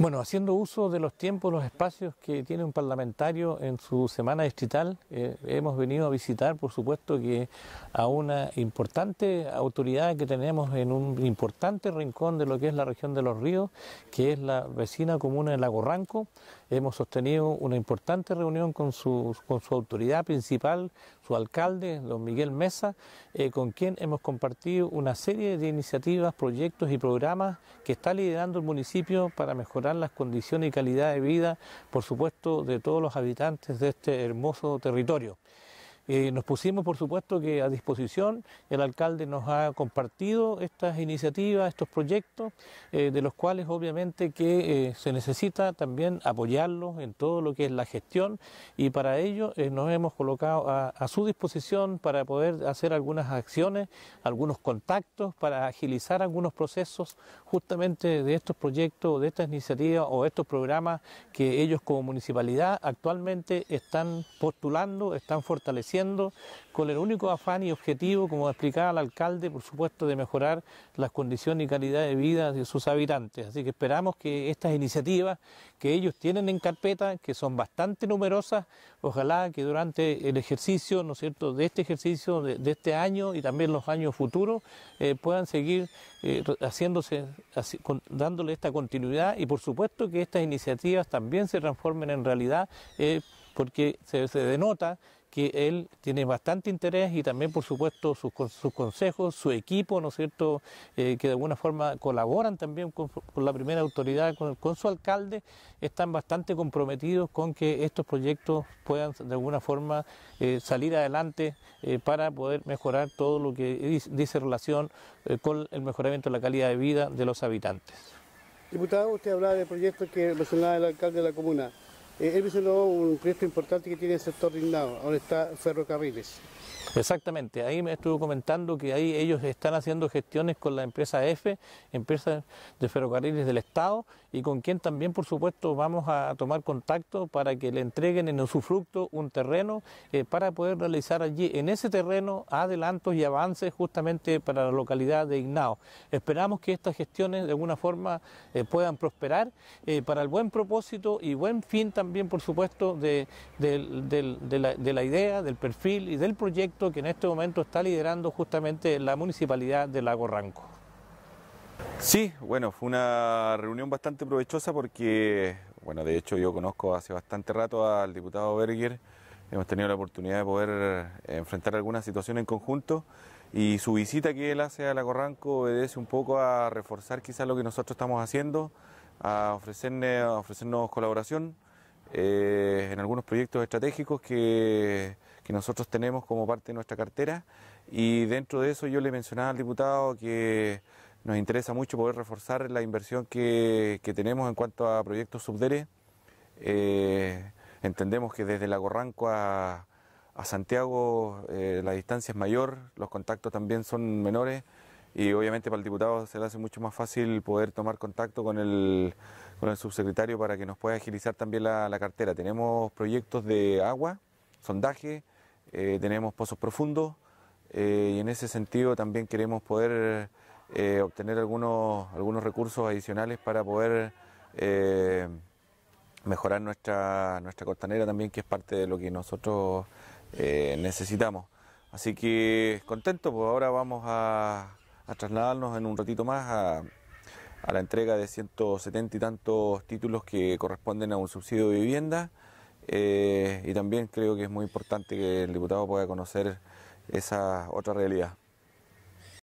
Bueno, haciendo uso de los tiempos, los espacios que tiene un parlamentario en su semana distrital, eh, hemos venido a visitar, por supuesto, que a una importante autoridad que tenemos en un importante rincón de lo que es la región de Los Ríos, que es la vecina comuna de Lago Ranco. Hemos sostenido una importante reunión con su, con su autoridad principal, su alcalde, don Miguel Mesa, eh, con quien hemos compartido una serie de iniciativas, proyectos y programas que está liderando el municipio para mejorar las condiciones y calidad de vida, por supuesto, de todos los habitantes de este hermoso territorio. Eh, nos pusimos, por supuesto, que a disposición, el alcalde nos ha compartido estas iniciativas, estos proyectos, eh, de los cuales obviamente que eh, se necesita también apoyarlos en todo lo que es la gestión y para ello nos hemos colocado a su disposición para poder hacer algunas acciones, algunos contactos, para agilizar algunos procesos justamente de estos proyectos, de estas iniciativas o estos programas que ellos como municipalidad actualmente están postulando, están fortaleciendo con el único afán y objetivo, como explicaba el alcalde, por supuesto, de mejorar las condiciones y calidad de vida de sus habitantes. Así que esperamos que estas iniciativas que ellos tienen en carpeta, que son bastante numerosas, ojalá que durante el ejercicio, ¿no es cierto?, de este ejercicio, de, este año y también los años futuros, eh, puedan seguir eh, haciéndose, dándole esta continuidad y, por supuesto, que estas iniciativas también se transformen en realidad, eh, porque se denota que él tiene bastante interés y también, por supuesto, sus, consejos, su equipo, ¿no es cierto?, eh, que de alguna forma colaboran también con, la primera autoridad, con, su alcalde, están bastante comprometidos con que estos proyectos puedan de alguna forma eh, salir adelante eh, para poder mejorar todo lo que dice relación con el mejoramiento de la calidad de vida de los habitantes. Diputado, usted hablaba de proyectos que mencionaba el alcalde de la comuna. Eh, él mencionó un proyecto importante que tiene el sector Ignao, donde está ferrocarriles. Exactamente, ahí me estuvo comentando que ahí ellos están haciendo gestiones con la empresa EFE, empresa de ferrocarriles del Estado, y con quien también, por supuesto, vamos a tomar contacto para que le entreguen en usufructo un terreno eh, para poder realizar allí, en ese terreno, adelantos y avances justamente para la localidad de Ignao. Esperamos que estas gestiones de alguna forma eh, puedan prosperar para el buen propósito y buen fin también también, por supuesto, de, la, idea, del perfil y del proyecto que en este momento está liderando justamente la municipalidad de Lago Ranco. Sí, bueno, fue una reunión bastante provechosa porque, bueno, de hecho yo conozco hace bastante rato al diputado Berger, hemos tenido la oportunidad de poder eh, enfrentar alguna situación en conjunto y su visita que él hace a Lago Ranco obedece un poco a reforzar quizás lo que nosotros estamos haciendo, a, a ofrecernos colaboración. Eh, en algunos proyectos estratégicos que, nosotros tenemos como parte de nuestra cartera y dentro de eso yo le mencionaba al diputado que nos interesa mucho poder reforzar la inversión que, tenemos en cuanto a proyectos subdere. Eh, entendemos que desde Lagorranco a, a Santiago eh, la distancia es mayor, los contactos también son menores y obviamente para el diputado se le hace mucho más fácil poder tomar contacto con el ...con el subsecretario, para que nos pueda agilizar también la, cartera, tenemos proyectos de agua, sondaje, eh, tenemos pozos profundos eh, y en ese sentido también queremos poder eh, obtener algunos, algunos recursos adicionales para poder mejorar nuestra, nuestra costanera también, que es parte de lo que nosotros necesitamos. Así que contento, pues ahora vamos a, a trasladarnos en un ratito más a, a la entrega de 170 y tantos títulos que corresponden a un subsidio de vivienda. Eh, y también creo que es muy importante que el diputado pueda conocer esa otra realidad.